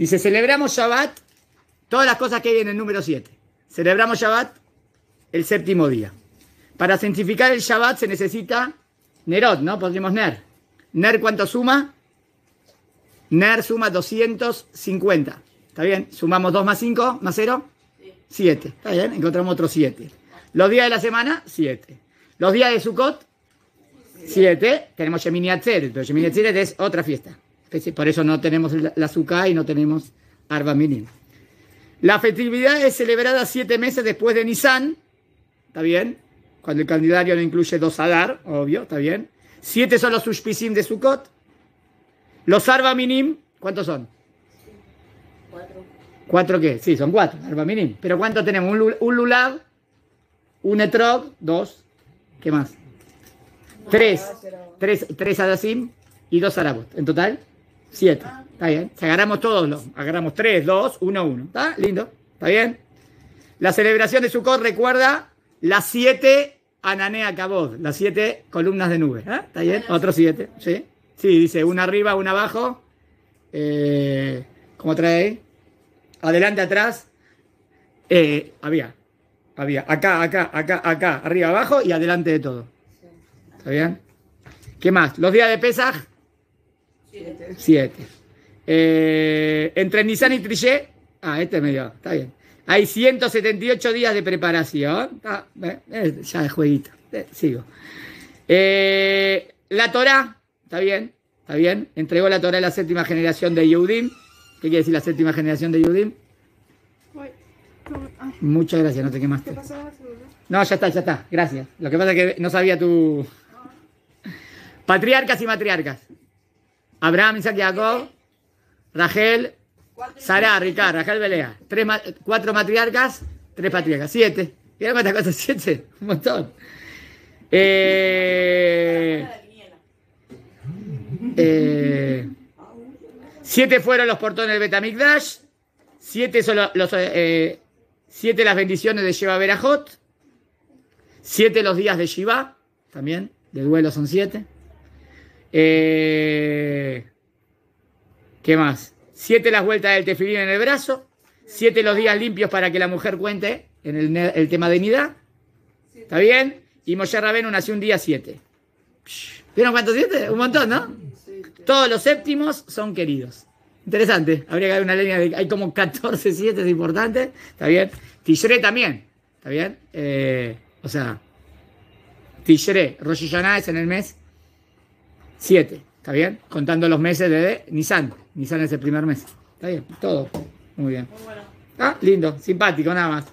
Dice, celebramos Shabbat, todas las cosas que hay en el número 7. Celebramos Shabbat el séptimo día. Para santificar el Shabbat se necesita Nerot, ¿no? Podríamos Ner. ¿Ner cuánto suma? Ner suma 250. ¿Está bien? Sumamos 2 más 5 más 0, 7. ¿Está bien? Encontramos otros 7. Los días de la semana, 7. Los días de Sukkot, 7. Tenemos Yemini Atzeret, pero Yemini Atzeret es otra fiesta. Por eso no tenemos la azúcar y no tenemos Arba Minim. La festividad es celebrada siete meses después de Nisan, ¿está bien? Cuando el calendario no incluye dos Adar, obvio, ¿está bien? Siete son los Ushpisim de Sukkot. Los Arba Minim, ¿cuántos son? Cuatro. ¿Cuatro qué? Sí, son cuatro, Arba Minim. Pero ¿cuántos tenemos? Un, Lulab, un Etrog, dos, ¿qué más? Tres, tres, tres Adasim y dos Arabot. ¿En total? Siete, Está bien. agarramos todos los, agarramos tres, dos, 1, 1. ¿Está lindo? ¿Está bien? La celebración de Sukkot recuerda las siete Ananea acabó las siete columnas de nube. ¿Eh? ¿Está bien? Otro siete, ¿Sí? Sí, dice una arriba, una abajo. Eh, ¿Cómo trae Adelante, atrás. Eh, había. Había. Acá, acá, acá, acá. Arriba, abajo y adelante de todo. ¿Está bien? ¿Qué más? Los días de Pesaj Siete. Eh, entre Nissan y Trichet ah, este medio, está bien. Hay 178 días de preparación. Eh, eh, ya de jueguito. sigo. la Torah, está bien, está bien. Entregó la Torah a la séptima generación de Yehudim. ¿Qué quiere decir la séptima generación de Yehudim? Ah. Muchas gracias, no te quemaste. No, ya está, ya está. Gracias. Lo que pasa es que no sabía tu... Ah. Patriarcas y matriarcas. Abraham, Isaac, Jacob, Rachel, Sarah, Ricardo, Rachel Belea. cuatro matriarcas, tres patriarcas. Siete. Mira cuántas cosas, siete. Un montón. Eh, eh, siete fueron los portones de Betamigdash Siete son los, eh, siete las bendiciones de Sheba Berajot. Siete los días de Shiva. También, de duelo son siete. Eh, ¿Qué más? Siete las vueltas del tefilín en el brazo. Siete los días limpios para que la mujer cuente en el, tema de nidad. ¿Está bien? Y Moshe Rabenu nació un día siete. ¿Vieron cuántos siete? Un montón, ¿no? Todos los séptimos son queridos. Interesante. Habría que haber una línea de... Hay como 14 siete, importantes, ¿Está bien? Tishre también. ¿Está bien? Eh, o sea, Tishre, Rosh Hashanah es en el mes Siete. ¿está bien? Contando los meses de Nissan. Nissan es el primer mes. ¿Está bien? Todo. Muy bien. Ah, lindo, simpático, nada más.